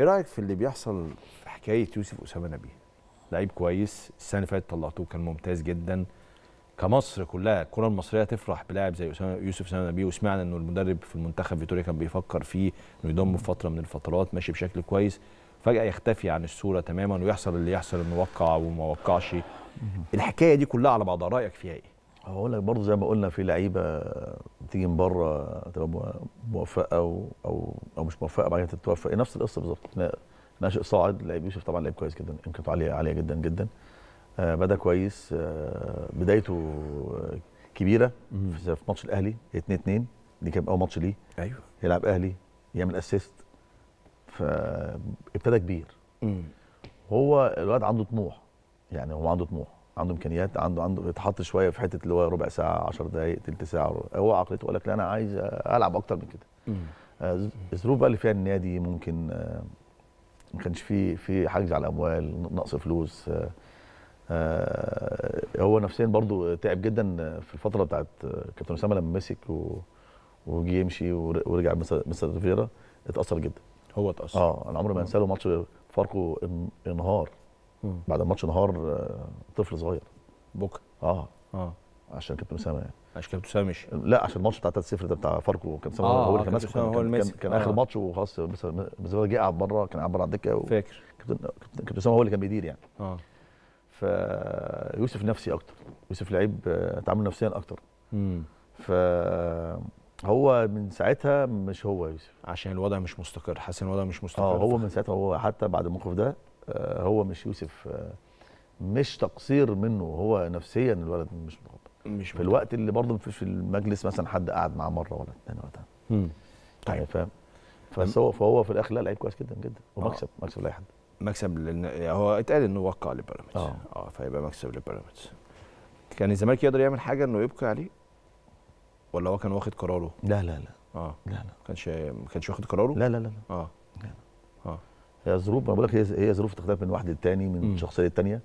ايه رايك في اللي بيحصل في حكايه يوسف اسامه نبيه لعيب كويس السنه اللي فاتت طلعتوه كان ممتاز جدا كمصر كلها الكره المصريه تفرح بلاعب زي اسامه يوسف اسامه نبيه وسمعنا انه المدرب في المنتخب فيتوريا كان بيفكر فيه انه يضمه في فتره من الفترات ماشي بشكل كويس فجاه يختفي عن الصوره تماما ويحصل اللي يحصل انه وقع وما وقعش الحكايه دي كلها على بعضها رايك فيها ايه؟ هقول لك برضه زي ما قلنا في لعيبه تيجي من بره تبقى موفقه او او, أو مش موفقه بعد كده تتوفق نفس القصه بالظبط ناشئ صاعد لعيب يوسف طبعا لعيب كويس جدا يمكن عاليه عاليه جدا جدا آه بدا كويس آه بدايته كبيره في ماتش الاهلي 2 2 دي كان اول ماتش ليه ايوه يلعب اهلي يعمل اسيست فابتدى كبير هو الواد عنده طموح يعني هو عنده طموح عنده امكانيات عنده عنده يتحط شويه في حته اللي هو ربع ساعه 10 دقائق تلت ساعه هو عقليته يقول لك لا انا عايز العب اكتر من كده آه، الظروف بقى اللي فيها النادي ممكن آه، ما كانش في في حجز على الاموال نقص فلوس آه، هو نفسيا برضو تعب جدا في الفتره بتاعت كابتن اسامه لما مسك وجي يمشي ورجع مستر ريفيرا اتاثر جدا هو اتاثر اه انا عمري ما انسى له ماتش فاركو انهار بعد الماتش نهار آه، طفل صغير بوك اه اه عشان كابتن اسامه يعني عشان كابتن اسامه مشي لا عشان الماتش بتاع 3-0 ده بتاع فاركو كان اسامه آه هو آه، اللي كان ماسك كان, كان, كان آه. اخر ماتش وخلاص هو جه قعد بره كان قاعد بره على الدكه و... فاكر كابتن اسامه هو اللي كان بيدير يعني اه فيوسف نفسي اكتر يوسف لعيب آه، تعامل نفسيا اكتر امم ف هو من ساعتها مش هو يوسف عشان الوضع مش مستقر حاسس ان الوضع مش مستقر اه هو من ساعتها هو حتى بعد الموقف ده آه، هو مش يوسف آه، مش تقصير منه هو نفسيا الولد مش مغطى مش في الوقت اللي برضه في المجلس مثلا حد قعد معاه مره ولا اثنين ولا ثلاثه يعني طيب. فاهم فهو فهو في الاخر لا لعيب كويس جدا جدا ومكسب آه. مكسب لاي حد مكسب لان هو اتقال انه وقع لبيراميدز اه اه فيبقى مكسب لبيراميدز كان الزمالك يقدر يعمل حاجه انه يبقى عليه ولا هو كان واخد قراره لا لا لا اه لا لا ما كانش ما كانش واخد قراره لا لا لا اه لا لا. اه هي ظروف ما بقولك هي ظروف تختلف من واحد للتاني من شخصيه للتانيه